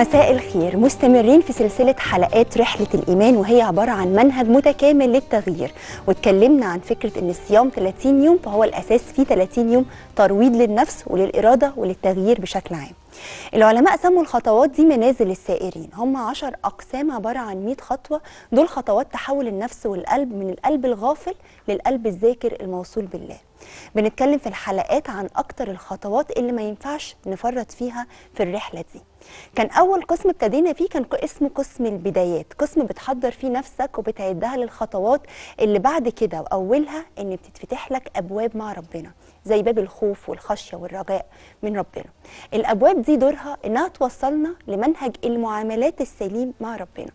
مساء الخير مستمرين في سلسلة حلقات رحلة الإيمان وهي عبارة عن منهج متكامل للتغيير واتكلمنا عن فكرة أن الصيام 30 يوم فهو الأساس في 30 يوم ترويض للنفس وللإرادة وللتغيير بشكل عام العلماء سموا الخطوات دي منازل السائرين هم 10 أقسام عبارة عن 100 خطوة دول خطوات تحول النفس والقلب من القلب الغافل للقلب الذاكر الموصول بالله بنتكلم في الحلقات عن اكتر الخطوات اللي ما ينفعش نفرط فيها في الرحله دي كان اول قسم ابتدينا فيه كان اسمه قسم البدايات قسم بتحضر فيه نفسك وبتعدها للخطوات اللي بعد كده واولها ان بتتفتح لك ابواب مع ربنا زي باب الخوف والخشيه والرجاء من ربنا الابواب دي دورها انها توصلنا لمنهج المعاملات السليم مع ربنا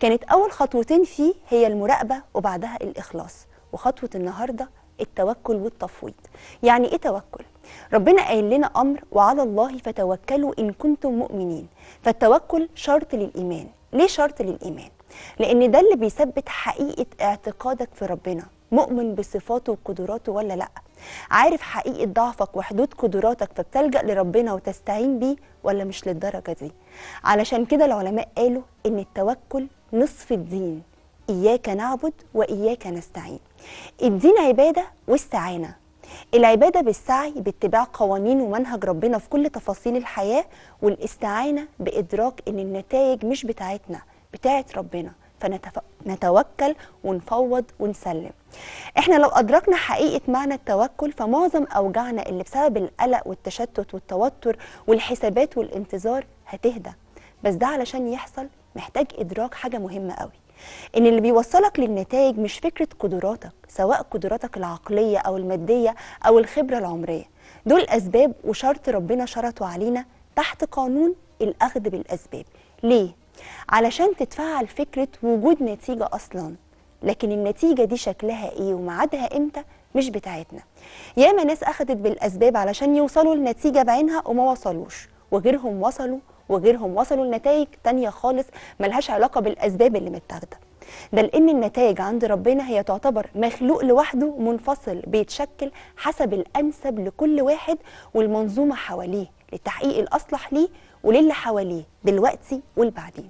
كانت اول خطوتين فيه هي المراقبه وبعدها الاخلاص وخطوه النهارده التوكل والتفويض يعني ايه توكل ربنا قال لنا امر وعلى الله فتوكلوا ان كنتم مؤمنين فالتوكل شرط للايمان ليه شرط للايمان لان ده اللي بيثبت حقيقه اعتقادك في ربنا مؤمن بصفاته وقدراته ولا لا عارف حقيقه ضعفك وحدود قدراتك فبتلجا لربنا وتستعين بيه ولا مش للدرجه دي علشان كده العلماء قالوا ان التوكل نصف الدين إياك نعبد وإياك نستعين الدين عبادة واستعانة العبادة بالسعي باتباع قوانين ومنهج ربنا في كل تفاصيل الحياة والاستعانة بإدراك إن النتائج مش بتاعتنا بتاعت ربنا فنتوكل ونفوض ونسلم احنا لو أدركنا حقيقة معنى التوكل فمعظم أوجعنا اللي بسبب القلق والتشتت والتوتر والحسابات والانتظار هتهدى بس ده علشان يحصل محتاج إدراك حاجة مهمة قوي ان اللي بيوصلك للنتائج مش فكره قدراتك سواء قدراتك العقليه او الماديه او الخبره العمريه دول اسباب وشرط ربنا شرطه علينا تحت قانون الاخذ بالاسباب ليه علشان تتفعل فكره وجود نتيجه اصلا لكن النتيجه دي شكلها ايه ومعادها امتى مش بتاعتنا ياما ناس اخذت بالاسباب علشان يوصلوا لنتيجه بعينها وما وصلوش وغيرهم وصلوا وغيرهم وصلوا لنتائج تانية خالص ملهاش علاقة بالأسباب اللي متاخدة ده لأن النتائج عند ربنا هي تعتبر مخلوق لوحده منفصل بيتشكل حسب الأنسب لكل واحد والمنظومة حواليه لتحقيق الأصلح ليه وللي حواليه دلوقتي والبعدين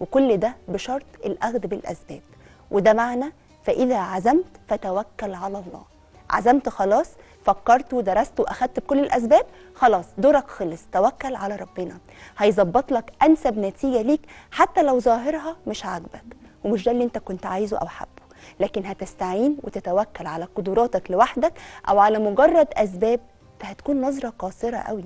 وكل ده بشرط الأخذ بالأسباب وده معنى فإذا عزمت فتوكل على الله عزمت خلاص فكرت ودرست واخدت بكل الاسباب خلاص دورك خلص توكل على ربنا هيظبط لك انسب نتيجه ليك حتى لو ظاهرها مش عاجبك ومش ده اللي انت كنت عايزه او حابه لكن هتستعين وتتوكل على قدراتك لوحدك او على مجرد اسباب فهتكون نظره قاصره قوي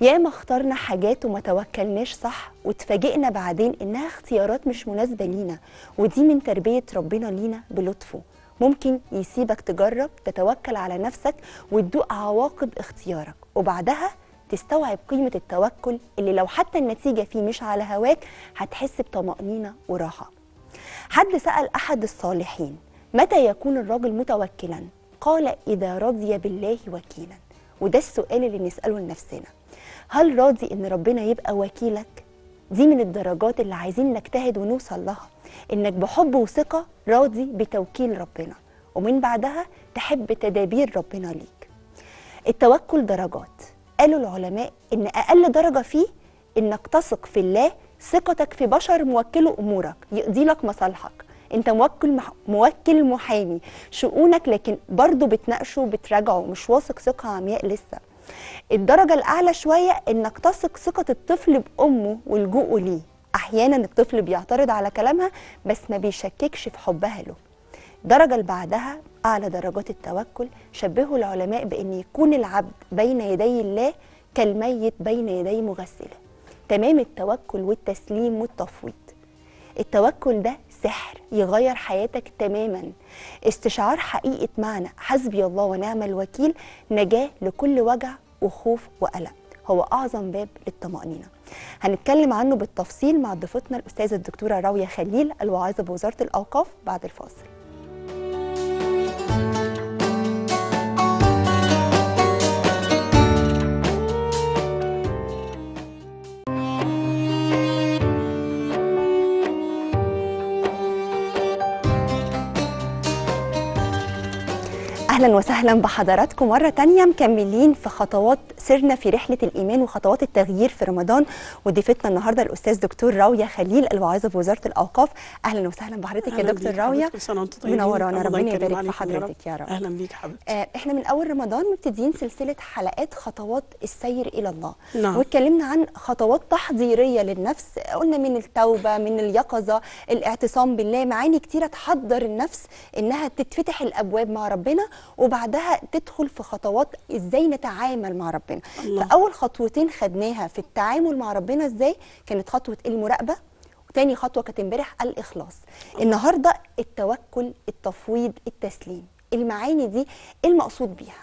ياما اخترنا حاجات وما توكلناش صح واتفاجئنا بعدين انها اختيارات مش مناسبه لينا ودي من تربيه ربنا لينا بلطفه ممكن يسيبك تجرب تتوكل على نفسك وتدوق عواقب اختيارك وبعدها تستوعب قيمة التوكل اللي لو حتى النتيجة فيه مش على هواك هتحس بطمأنينة وراحة حد سأل أحد الصالحين متى يكون الرجل متوكلا قال إذا رضي بالله وكيلا وده السؤال اللي نسأله لنفسنا هل راضي إن ربنا يبقى وكيلك؟ دي من الدرجات اللي عايزين نجتهد ونوصل لها انك بحب وثقه راضي بتوكيل ربنا ومن بعدها تحب تدابير ربنا ليك التوكل درجات قالوا العلماء ان اقل درجه فيه انك تثق في الله ثقتك في بشر موكله امورك يقضي لك مصالحك انت موكل مح... موكل محامي شؤونك لكن برضه بتناقشه وبتراجعه مش واثق ثقه عمياء لسه الدرجه الاعلى شويه انك تثق ثقه الطفل بامه ولجوءه ليه احيانا الطفل بيعترض على كلامها بس ما بيشككش في حبها له الدرجة اللي بعدها أعلى درجات التوكل شبهه العلماء بأن يكون العبد بين يدي الله كالميت بين يدي مغسلة تمام التوكل والتسليم والتفويض التوكل ده سحر يغير حياتك تماما استشعار حقيقة معنى حسبي الله ونعم الوكيل نجاة لكل وجع وخوف وقلق هو أعظم باب للطمأنينة هنتكلم عنه بالتفصيل مع ضيفتنا الاستاذه الدكتوره راويه خليل الواعظه بوزاره الاوقاف بعد الفاصل اهلا وسهلا بحضراتكم مره تانية مكملين في خطوات سرنا في رحله الايمان وخطوات التغيير في رمضان وضيفتنا النهارده الاستاذ دكتور راويه خليل الواعظه بوزاره الاوقاف اهلا وسهلا بحضرتك يا دكتور راويه منورانا ربنا يبارك في حضرتك يا رب اهلا بيك حبيبتي آه احنا من اول رمضان مبتدئين سلسله حلقات خطوات السير الى الله نعم. واتكلمنا عن خطوات تحضيريه للنفس قلنا من التوبه من اليقظه الاعتصام بالله معاني كتيره تحضر النفس انها تتفتح الابواب مع ربنا وبعدها تدخل في خطوات ازاي نتعامل مع ربنا الله. فاول خطوتين خدناها في التعامل مع ربنا ازاي كانت خطوه المراقبه وتاني خطوه كانت امبارح الاخلاص الله. النهارده التوكل التفويض التسليم المعاني دي إيه المقصود بيها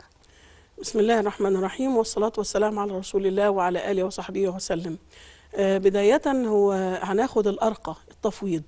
بسم الله الرحمن الرحيم والصلاة والسلام على رسول الله وعلى آله وصحبه وسلم آه بداية هو هناخد الأرقى التفويض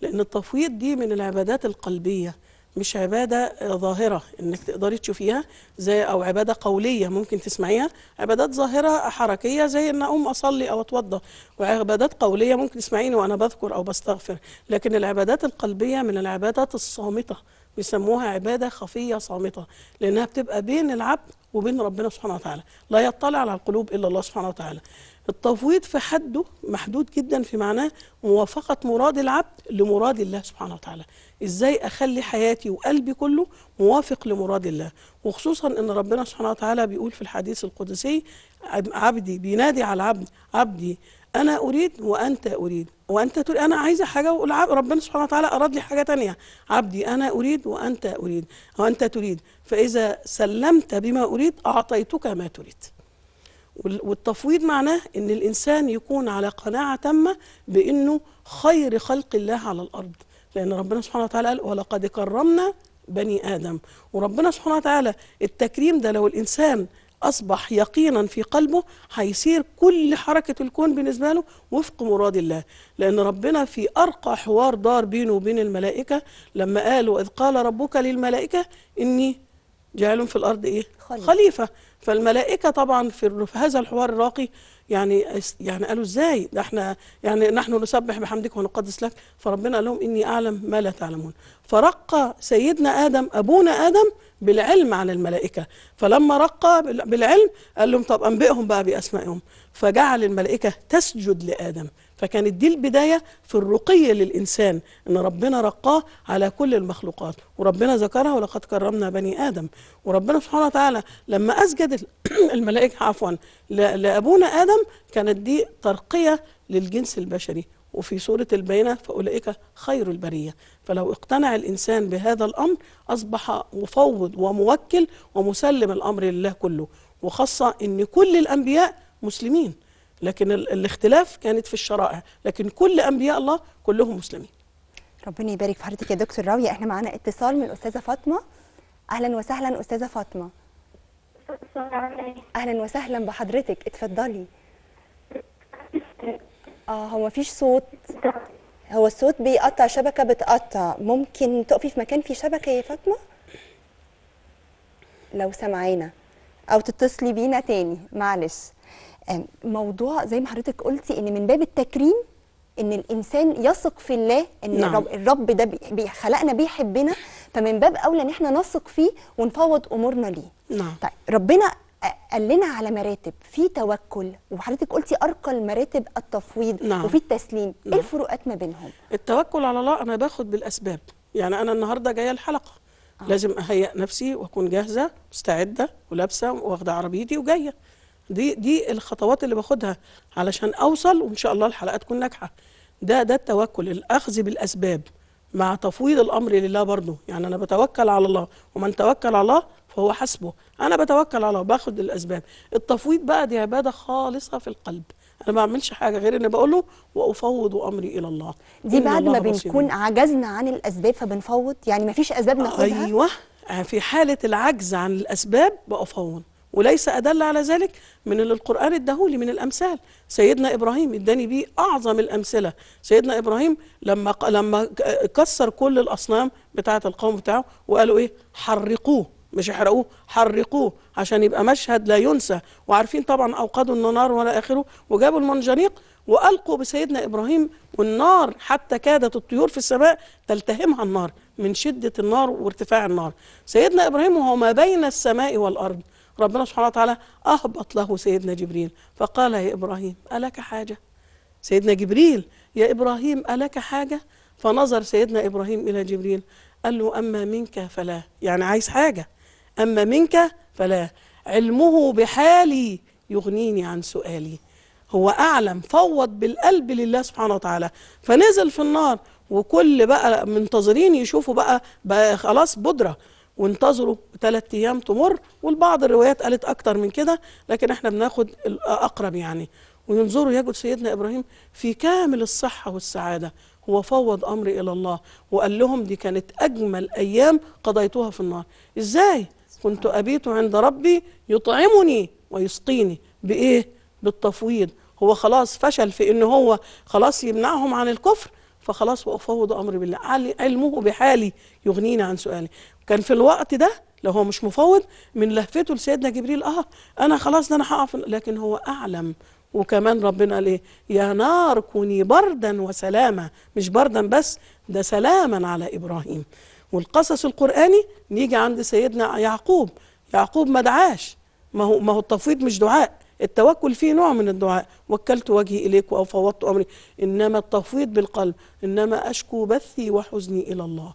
لأن التفويض دي من العبادات القلبية مش عبادة ظاهرة انك تقدري تشوفيها زي او عبادة قولية ممكن تسمعيها عبادات ظاهرة حركية زي ان اقوم اصلي او اتوضى وعبادات قولية ممكن تسمعيني وانا بذكر او بستغفر لكن العبادات القلبية من العبادات الصامتة بيسموها عبادة خفية صامتة لانها بتبقى بين العبد وبين ربنا سبحانه وتعالى لا يطلع على القلوب الا الله سبحانه وتعالى التفويض في حده محدود جدا في معناه موافقة مراد العبد لمراد الله سبحانه وتعالى ازاي اخلي حياتي وقلبي كله موافق لمراد الله وخصوصا ان ربنا سبحانه وتعالى بيقول في الحديث القدسي عبدي بينادي على العبد عبدي انا اريد وانت اريد وانت تريد انا عايزه حاجه ربنا سبحانه وتعالى اراد لي حاجه تانية عبدي انا اريد وانت اريد وانت تريد فاذا سلمت بما اريد اعطيتك ما تريد والتفويض معناه ان الانسان يكون على قناعه تامه بانه خير خلق الله على الارض لان ربنا سبحانه وتعالى قال ولقد كرمنا بني ادم وربنا سبحانه وتعالى التكريم ده لو الانسان اصبح يقينا في قلبه هيسير كل حركه الكون بالنسبه له وفق مراد الله لان ربنا في ارقى حوار دار بينه وبين الملائكه لما قال واذ قال ربك للملائكه اني جاعل في الارض ايه خليفه, خليفة. فالملائكة طبعا في هذا الحوار الراقي يعني يعني قالوا ازاي ده احنا يعني نحن نسبح بحمدك ونقدس لك فربنا قال لهم اني اعلم ما لا تعلمون فرقى سيدنا ادم ابونا ادم بالعلم على الملائكه فلما رقى بالعلم قال لهم طب انبئهم بقى باسمائهم فجعل الملائكه تسجد لادم فكانت دي البداية في الرقي للإنسان إن ربنا رقاه على كل المخلوقات وربنا ذكرها ولقد كرمنا بني آدم وربنا سبحانه وتعالى لما أسجد الملائكة عفوا لأبونا آدم كانت دي ترقية للجنس البشري وفي سورة البينة فأولئك خير البرية فلو اقتنع الإنسان بهذا الأمر أصبح مفوض وموكل ومسلم الأمر لله كله وخاصة أن كل الأنبياء مسلمين لكن الاختلاف كانت في الشرائع لكن كل انبياء الله كلهم مسلمين ربنا يبارك في حضرتك يا دكتور راوية احنا معانا اتصال من الاستاذه فاطمه اهلا وسهلا استاذه فاطمه اهلا وسهلا بحضرتك اتفضلي اه هو مفيش صوت هو الصوت بيقطع شبكه بتقطع ممكن تقفي في مكان فيه شبكه يا فاطمه لو سمعينا او تتصلي بينا تاني معلش موضوع زي ما حضرتك قلتي ان من باب التكريم ان الانسان يثق في الله ان نعم. الرب ده خلقنا بيحبنا فمن باب اولى ان احنا نثق فيه ونفوض امورنا ليه نعم. طيب ربنا قال لنا على مراتب في توكل وحضرتك قلتي ارقى المراتب التفويض نعم. وفي التسليم إيه نعم. ايه الفروقات ما بينهم التوكل على الله انا باخد بالاسباب يعني انا النهارده جايه الحلقه آه. لازم اهيئ نفسي واكون جاهزه مستعده ولابسه واخده عربيتي وجايه دي دي الخطوات اللي باخدها علشان اوصل وان شاء الله الحلقه تكون ناجحه ده ده التوكل الاخذ بالاسباب مع تفويض الامر لله برضه يعني انا بتوكل على الله ومن توكل على الله فهو حسبه انا بتوكل على الله باخد الاسباب التفويض بقى دي عباده خالصه في القلب انا ما بعملش حاجه غير اني بقوله وافوض امري الى الله دي بعد الله ما بنكون عجزنا عن الاسباب فبنفوض يعني ما فيش اسباب ناخدها ايوه يعني في حاله العجز عن الاسباب بافوض وليس أدل على ذلك من اللي القرآن الدهولي من الأمثال سيدنا إبراهيم اداني بيه أعظم الأمثلة سيدنا إبراهيم لما لما كسر كل الأصنام بتاعة القوم بتاعه وقالوا إيه حرقوه مش يحرقوه حرقوه عشان يبقى مشهد لا ينسى وعارفين طبعا أوقدوا النار ولا آخره وجابوا المنجنيق وألقوا بسيدنا إبراهيم والنار حتى كادت الطيور في السماء تلتهمها النار من شدة النار وارتفاع النار سيدنا إبراهيم وهو ما بين السماء والأرض ربنا سبحانه وتعالى أهبط له سيدنا جبريل فقال يا إبراهيم ألك حاجة سيدنا جبريل يا إبراهيم ألك حاجة فنظر سيدنا إبراهيم إلى جبريل قال له أما منك فلا يعني عايز حاجة أما منك فلا علمه بحالي يغنيني عن سؤالي هو أعلم فوض بالقلب لله سبحانه وتعالى فنزل في النار وكل بقى منتظرين يشوفوا بقى, بقى خلاص بودرة وانتظروا ثلاث ايام تمر والبعض الروايات قالت اكتر من كده لكن احنا بناخد الاقرب يعني وينظروا يجد سيدنا ابراهيم في كامل الصحه والسعاده هو فوض امري الى الله وقال لهم دي كانت اجمل ايام قضيتها في النار ازاي كنت ابيت عند ربي يطعمني ويسقيني بايه بالتفويض هو خلاص فشل في ان هو خلاص يمنعهم عن الكفر فخلاص وافوض امري بالله علمه بحالي يغنيني عن سؤالي كان في الوقت ده لو هو مش مفوض من لهفته لسيدنا جبريل اه انا خلاص ده انا هقع لكن هو اعلم وكمان ربنا قال ايه يا نار كوني بردا وسلاما مش بردا بس ده سلاما على ابراهيم والقصص القراني نيجي عند سيدنا يعقوب يعقوب ما دعاش ما هو ما هو التفويض مش دعاء التوكل فيه نوع من الدعاء وكلت وجهي إليك أو فوضت أمري إنما التفويض بالقلب إنما أشكو بثي وحزني إلى الله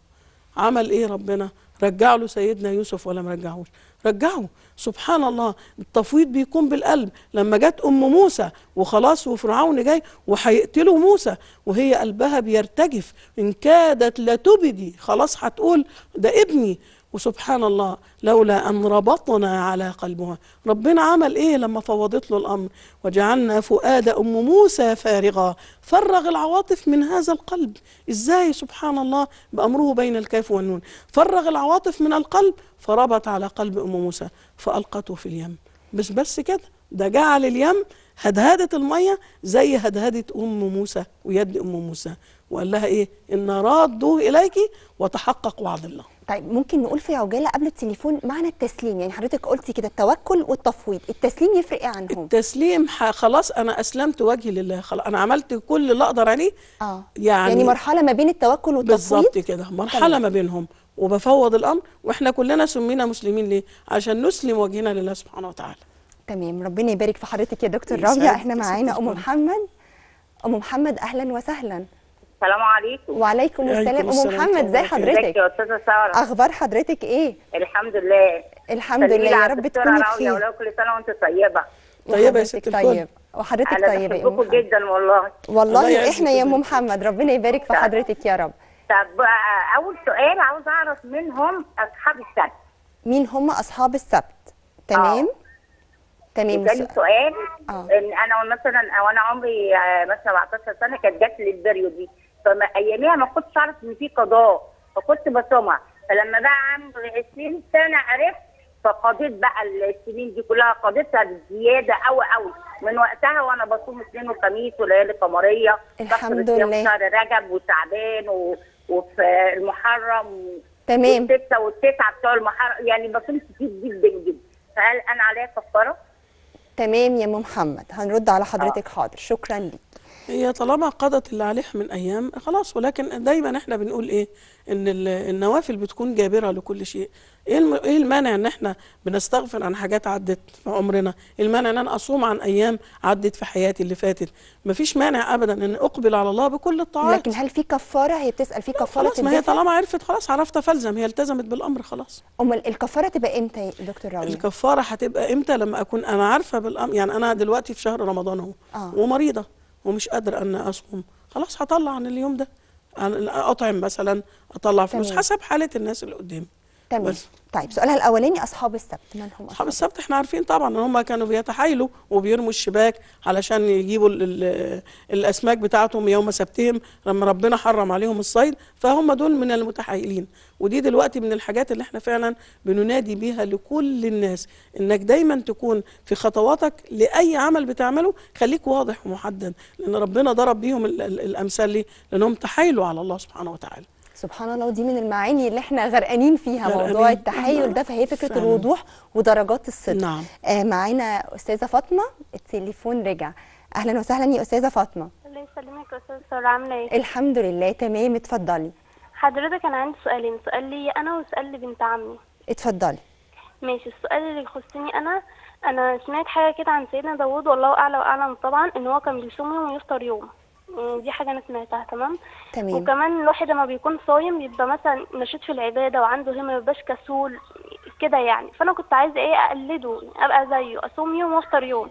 عمل إيه ربنا رجع له سيدنا يوسف ولا مرجعهوش رجعه سبحان الله التفويض بيكون بالقلب لما جت ام موسى وخلاص وفرعون جاي وهيقتلوا موسى وهي قلبها بيرتجف ان كادت لتبدي خلاص هتقول ده ابني وسبحان الله لولا أن ربطنا على قلبها ربنا عمل إيه لما فوضت له الأمر وجعلنا فؤاد أم موسى فارغا فرغ العواطف من هذا القلب إزاي سبحان الله بأمره بين الكاف والنون فرغ العواطف من القلب فربط على قلب أم موسى فألقته في اليم مش بس كده ده جعل اليم هدهدة المية زي هدهدة أم موسى ويد أم موسى وقال لها إيه إن رادوه إليك وتحقق وعد الله طيب ممكن نقول في عجاله قبل التليفون معنى التسليم يعني حضرتك قلتي كده التوكل والتفويض التسليم يفرق ايه عنهم التسليم خلاص انا اسلمت وجهي لله خلاص انا عملت كل اللي اقدر عليه اه يعني, يعني مرحله ما بين التوكل والتفويض بالظبط كده مرحله ما بينهم وبفوض الامر واحنا كلنا سمينا مسلمين ليه عشان نسلم وجهنا لله سبحانه وتعالى تمام ربنا يبارك في حضرتك يا دكتور رابية احنا معانا ام محمد ام محمد اهلا وسهلا السلام عليكم وعليكم السلام ام محمد ازي حضرتك يا استاذه ساره اخبار حضرتك ايه الحمد لله الحمد لله يا رب تكوني بخير كل سنه وانت طيبه طيبه يا ست طيب وحضرتك طيبه انا إيه؟ بحبكم جدا والله والله احنا يا ام محمد ربنا يبارك في حضرتك يا رب طب آه، اول سؤال عاوز اعرف مين هم اصحاب السبت مين هم اصحاب السبت تمام آه. تمام تاني سؤال آه. ان انا مثلا وانا عمري آه، مثلا 14 سنه كانت جات لي البريو دي فما اياميها ما كنتش اعرف ان في قضاء فكنت بصومها فلما بقى عمري 20 سنه عرفت فقضيت بقى السنين دي كلها قضيتها بزياده قوي قوي من وقتها وانا بصوم اثنين وخميس وليالي قمريه الحمد لله شهر رجب وشعبان و... وفي المحرم تمام والسته والتسعه بتوع المحرم يعني بصوم كتير جدا جدا فهل انا عليا كفاره؟ تمام يا ام محمد هنرد على حضرتك آه. حاضر شكرا لك هي طالما قضت اللي عليها من ايام خلاص ولكن دايما احنا بنقول ايه ان النوافل بتكون جابره لكل شيء إيه, ايه المانع ان احنا بنستغفر عن حاجات عدت في عمرنا إيه المانع ان انا اصوم عن ايام عدت في حياتي اللي فاتت مفيش مانع ابدا ان اقبل على الله بكل الطاعات لكن هل في كفاره هي بتسال في كفاره خلاص ما هي طالما عرفت خلاص عرفت فلزم هي التزمت بالامر خلاص امال الكفاره تبقى امتى يا دكتور راوي الكفاره هتبقى امتى لما اكون انا عارفه بالامر يعني انا دلوقتي في شهر رمضان اهو آه. ومريضه ومش قادر أن أصوم خلاص هطلع عن اليوم ده أطعم مثلا أطلع فلوس حسب حالة الناس اللي قدامي تمام بس. طيب سؤالها الاولاني اصحاب السبت من هم اصحاب السبت احنا عارفين طبعا ان هم كانوا بيتحايلوا وبيرموا الشباك علشان يجيبوا الاسماك بتاعتهم يوم سبتهم لما ربنا حرم عليهم الصيد فهم دول من المتحايلين ودي دلوقتي من الحاجات اللي احنا فعلا بننادي بيها لكل الناس انك دايما تكون في خطواتك لاي عمل بتعمله خليك واضح ومحدد لان ربنا ضرب بيهم الامثال ليه لانهم تحايلوا على الله سبحانه وتعالى سبحان الله ودي من المعاني اللي احنا غرقانين فيها غرقانين. موضوع أيوة. التحيل ده فهي فكره فعلا. الوضوح ودرجات الصدق نعم. آه معانا استاذه فاطمه التليفون رجع اهلا وسهلا يا استاذه فاطمه الله يسلمك يا استاذه عامله ايه الحمد لله تمام اتفضلي حضرتك انا عندي سؤالين سؤال لي انا وسؤال لبنت عمي اتفضلي ماشي السؤال اللي يخصني انا انا سمعت حاجه كده عن سيدنا داوود والله اعلى واعلم طبعا ان هو كان بيصوم يوم ويفطر يوم دي حاجه انا سمعتها تمام تمام وكمان الواحد لما بيكون صايم يبقى مثلا نشيط في العباده وعنده همه ما يبقاش كسول كده يعني فانا كنت عايزه ايه اقلده ابقى زيه اصوم يوم وافطر يوم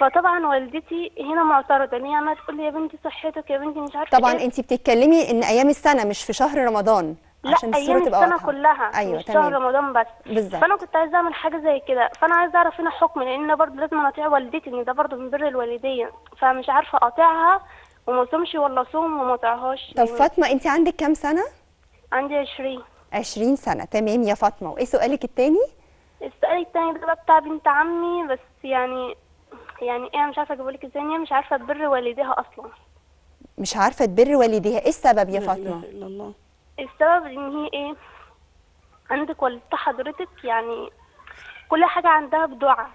فطبعا والدتي هنا معترضه ان هي عماله تقول لي يا بنتي صحتك يا بنتي مش عارفه طبعا إيه. انت بتتكلمي ان ايام السنه مش في شهر رمضان عشان لا ايام تبقى السنه واضحة. كلها أيوة مش تمام. شهر رمضان بس بالزبط. فانا كنت عايزه اعمل حاجه زي كده فانا عايزه اعرف هنا حكم لان برضه لازم اطيع والدتي ان ده برضه من بر الوالدين فمش عارفه اقاطعها وما صومش ولا صوم وما طعهاش طب فاطمه انت عندك كام سنه عندي 20 20 سنه تمام يا فاطمه وايه سؤالك التاني السؤال التاني ده بتاع بنت عمي بس يعني يعني ايه مش عارفه ازاي لك ازاي مش عارفه تبر والديها اصلا مش عارفه تبر والديها ايه السبب يا فاطمه لا اله الا الله السبب ان هي ايه عندك والدتها حضرتك يعني كل حاجه عندها بدعاء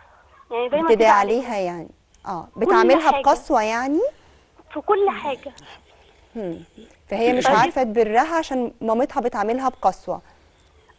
يعني دايما بتدعي عليها يعني اه بتعاملها بقسوه يعني في كل حاجه فهي مش عارفه تبرها عشان مامتها بتعاملها بقسوه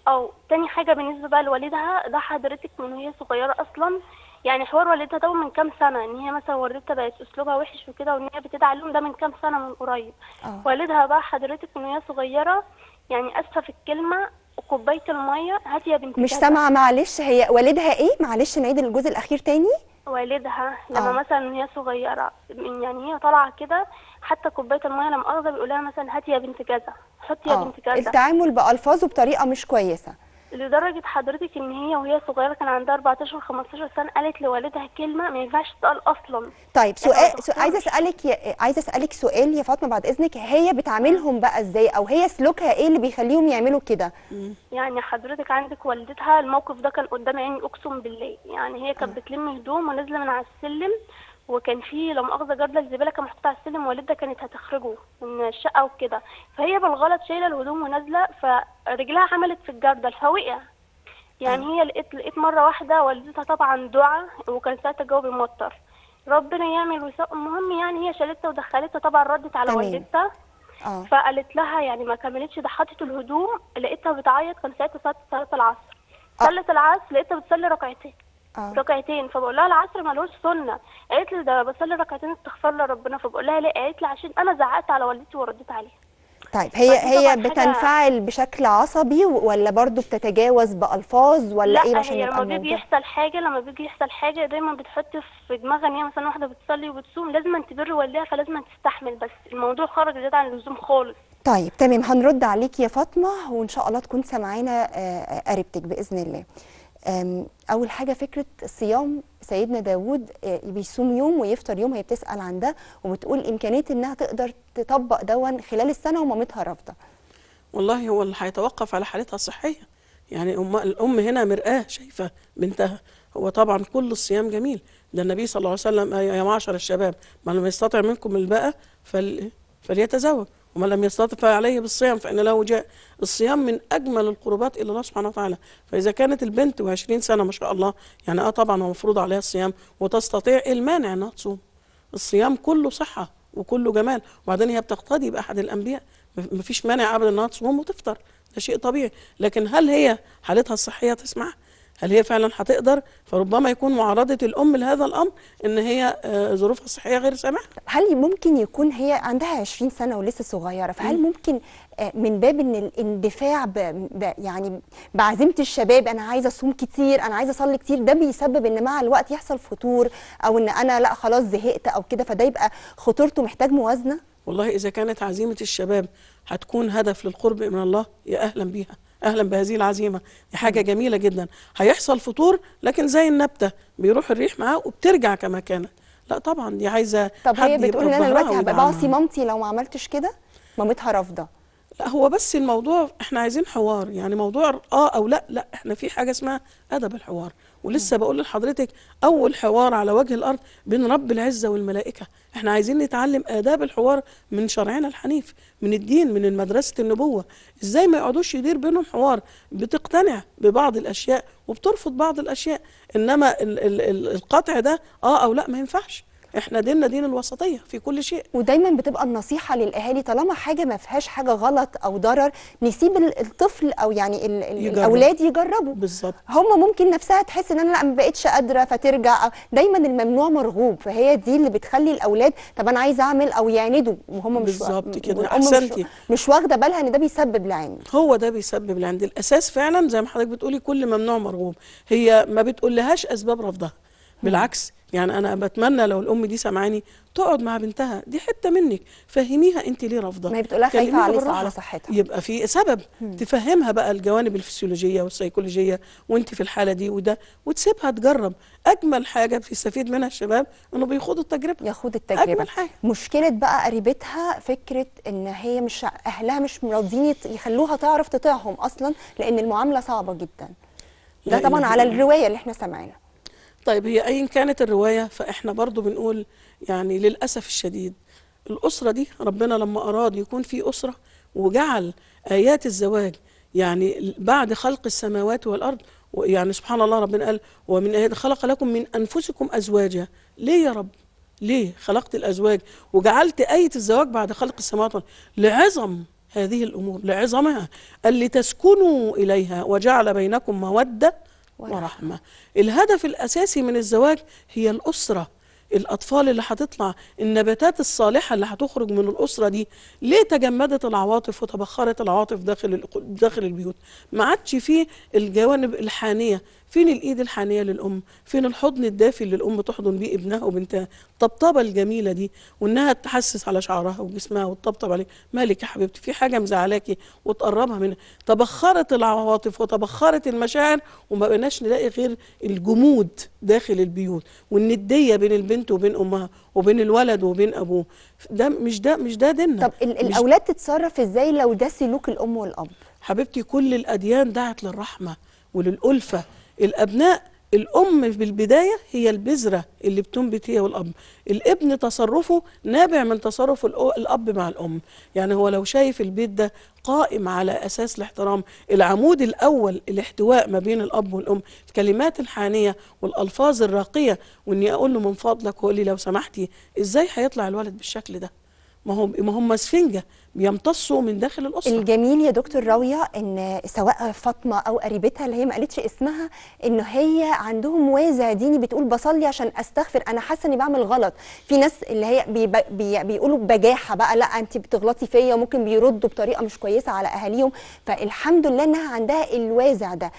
او تاني حاجه بالنسبه بقى لوالدها ده حضرتك من وهي صغيره اصلا يعني حوار والدتها ده من كام سنه ان هي مثلا والدتها بقت اسلوبها وحش وكده وان هي بتدعي لهم ده من كام سنه من قريب أوه. والدها بقى حضرتك من وهي صغيره يعني اسفه في الكلمه وكوباية الميه هاتي يا بنتي مش سامعه معلش هي والدها ايه معلش نعيد الجزء الاخير تاني والدها لما آه. مثلا وهي صغيره يعني هي طالعه كده حتى كوبايه الميه لما اخذها بيقول لها مثلا هاتي يا بنت كذا حطي آه. يا بنت كذا التعامل بالفاظه بطريقه مش كويسه لدرجة حضرتك إن هي وهي صغيرة كان عندها 14 15 سنة قالت لوالدها كلمة ما ينفعش تقال أصلا طيب يعني سؤال عايزة أسألك عايزة أسألك سؤال يا فاطمة بعد إذنك هي بتعاملهم بقى إزاي أو هي سلوكها إيه اللي بيخليهم يعملوا كده؟ يعني حضرتك عندك والدتها الموقف ده كان قدام عيني أقسم بالله يعني هي كانت آه. بتلم هدوم ونازلة من على السلم وكان في لما مؤاخذه جردل الزباله كان محطوط على السلم والدتها كانت هتخرجه من الشقه وكده فهي بالغلط شايله الهدوم ونازله فرجلها عملت في الجردل فوقع يعني هي لقيت لقيت مره واحده والدتها طبعا دعاء وكان ساعتها الجو بيمطر ربنا يعمل وساق المهم يعني هي شالتها ودخلتها طبعا ردت على والدتها آه. فقالت لها يعني ما كملتش ده حطت الهدوم لقيتها بتعيط كان ساعتها صلاه العصر صلت آه. العصر لقيتها بتصلي ركعتين آه. ركعتين فبقول لها العصر ملوش سنه قالت لي ده بصلي ركعتين استغفار لربنا فبقول لها ليه قالت لي عشان انا زعقت على والدتي ورديت عليها طيب هي هي بتنفعل بشكل عصبي ولا برضو بتتجاوز بالفاظ ولا لا ايه عشان هي لما بيجي يحصل حاجه لما بيجي يحصل حاجه دايما بتحط في دماغها ان هي مثلا واحده بتصلي وبتصوم لازم تبر والدها فلازم تستحمل بس الموضوع خرج زياده عن اللزوم خالص طيب تمام هنرد عليك يا فاطمه وان شاء الله تكون سامعانا آه، آه، قريبتك باذن الله اول حاجه فكره صيام سيدنا داوود آه، بيصوم يوم ويفطر يوم هي بتسال عن ده وبتقول امكانيه انها تقدر تطبق دون خلال السنه ومامتها رافضه والله هو اللي هيتوقف على حالتها الصحيه يعني أم الام هنا مرآه شايفه بنتها هو طبعا كل الصيام جميل ده النبي صلى الله عليه وسلم آه، يا معشر الشباب من لم يستطع منكم الباء فل... فليتزوج ومن لم يستطع فعليه بالصيام فإن له جاء الصيام من أجمل القربات إلى الله سبحانه وتعالى فإذا كانت البنت و20 سنة ما شاء الله يعني آه طبعا هو مفروض عليها الصيام وتستطيع المانع أنها تصوم الصيام كله صحة وكله جمال وبعدين هي بتقتدي بأحد الأنبياء مفيش مانع أبدا أنها تصوم وتفطر ده شيء طبيعي لكن هل هي حالتها الصحية تسمح؟ هل هي فعلا هتقدر فربما يكون معارضه الام لهذا الامر ان هي آه، ظروفها الصحيه غير سامحه هل ممكن يكون هي عندها 20 سنه ولسه صغيره فهل ممكن آه، من باب ان الاندفاع ب... ب... يعني بعزيمه الشباب انا عايزه اصوم كتير انا عايزه اصلي كتير ده بيسبب ان مع الوقت يحصل فتور او ان انا لا خلاص زهقت او كده فده يبقى خطورته محتاج موازنه والله اذا كانت عزيمه الشباب هتكون هدف للقرب من الله يا اهلا بيها اهلا بهذه العزيمه دي حاجه جميله جدا هيحصل فطور لكن زي النبته بيروح الريح معاه وبترجع كما كانت لا طبعا دي عايزه طب هي بتقول ان انا دلوقتي هبقى بعصي مامتي لو ما عملتش كده مامتها رافضه هو بس الموضوع احنا عايزين حوار يعني موضوع اه او لا لا احنا في حاجه اسمها ادب الحوار ولسه بقول لحضرتك اول حوار على وجه الارض بين رب العزه والملائكه احنا عايزين نتعلم اداب الحوار من شرعنا الحنيف من الدين من مدرسه النبوه ازاي ما يقعدوش يدير بينهم حوار بتقتنع ببعض الاشياء وبترفض بعض الاشياء انما ال ال ال القطع ده اه او لا ما ينفعش احنا ديننا دين الوسطيه في كل شيء ودايما بتبقى النصيحه للاهالي طالما حاجه ما فيهاش حاجه غلط او ضرر نسيب الطفل او يعني ال يجرب. الاولاد يجربوا بالظبط هم ممكن نفسها تحس ان انا لا ما بقتش قادره فترجع دايما الممنوع مرغوب فهي دي اللي بتخلي الاولاد طب انا عايزه اعمل او يعندوا وهم مش بالظبط كده احسنتي مش, مش واخده بالها ان ده بيسبب العند هو ده بيسبب العند الاساس فعلا زي ما حضرتك بتقولي كل ممنوع مرغوب هي ما بتقولهاش اسباب رفضها بالعكس يعني انا بتمنى لو الام دي سامعاني تقعد مع بنتها دي حته منك فهميها انت ليه رافضه ما بتقولها خايفه على, صحتها يبقى في سبب مم. تفهمها بقى الجوانب الفسيولوجيه والسيكولوجيه وانت في الحاله دي وده وتسيبها تجرب اجمل حاجه بيستفيد منها الشباب انه بيخوضوا التجربه ياخد التجربه أجمل حاجة. مشكله بقى قريبتها فكره ان هي مش اهلها مش راضيين يخلوها تعرف تطيعهم اصلا لان المعامله صعبه جدا ده طبعا على الروايه اللي احنا سامعينها طيب هي أين كانت الرواية فإحنا برضو بنقول يعني للأسف الشديد الأسرة دي ربنا لما أراد يكون في أسرة وجعل آيات الزواج يعني بعد خلق السماوات والأرض يعني سبحان الله ربنا قال ومن آيات خلق لكم من أنفسكم أزواجا ليه يا رب ليه خلقت الأزواج وجعلت آية الزواج بعد خلق السماوات والأرض لعظم هذه الأمور لعظمها اللي تسكنوا إليها وجعل بينكم مودة ورحمة الهدف الأساسي من الزواج هي الأسرة الأطفال اللي هتطلع النباتات الصالحة اللي هتخرج من الأسرة دي ليه تجمدت العواطف وتبخرت العواطف داخل داخل البيوت ما عادش فيه الجوانب الحانية فين الايد الحنيه للام فين الحضن الدافي اللي الام تحضن بيه ابنها وبنتها الطبطبه الجميله دي وانها تحسس على شعرها وجسمها وتطبطب عليه مالك يا حبيبتي في حاجه مزعلاكي وتقربها منها تبخرت العواطف وتبخرت المشاعر وما بقناش نلاقي غير الجمود داخل البيوت والنديه بين البنت وبين امها وبين الولد وبين ابوه ده مش ده مش ده ديننا طب الاولاد تتصرف ازاي لو ده سلوك الام والاب حبيبتي كل الاديان دعت للرحمه وللالفه الأبناء الأم في البداية هي البذرة اللي بتنبت هي والأب الابن تصرفه نابع من تصرف الأب مع الأم يعني هو لو شايف البيت ده قائم على أساس الاحترام العمود الأول الاحتواء ما بين الأب والأم الكلمات الحانية والألفاظ الراقية وإني أقول له من فضلك وقولي لو سمحتي إزاي هيطلع الولد بالشكل ده ما هم ما هم اسفنجه بيمتصوا من داخل الاسره الجميل يا دكتور راويه ان سواء فاطمه او قريبتها اللي هي ما قالتش اسمها ان هي عندهم وازع ديني بتقول بصلي عشان استغفر انا حاسه اني بعمل غلط في ناس اللي هي بي بي بيقولوا بجاحه بقى لا انت بتغلطي فيا وممكن بيردوا بطريقه مش كويسه على اهاليهم فالحمد لله انها عندها الوازع ده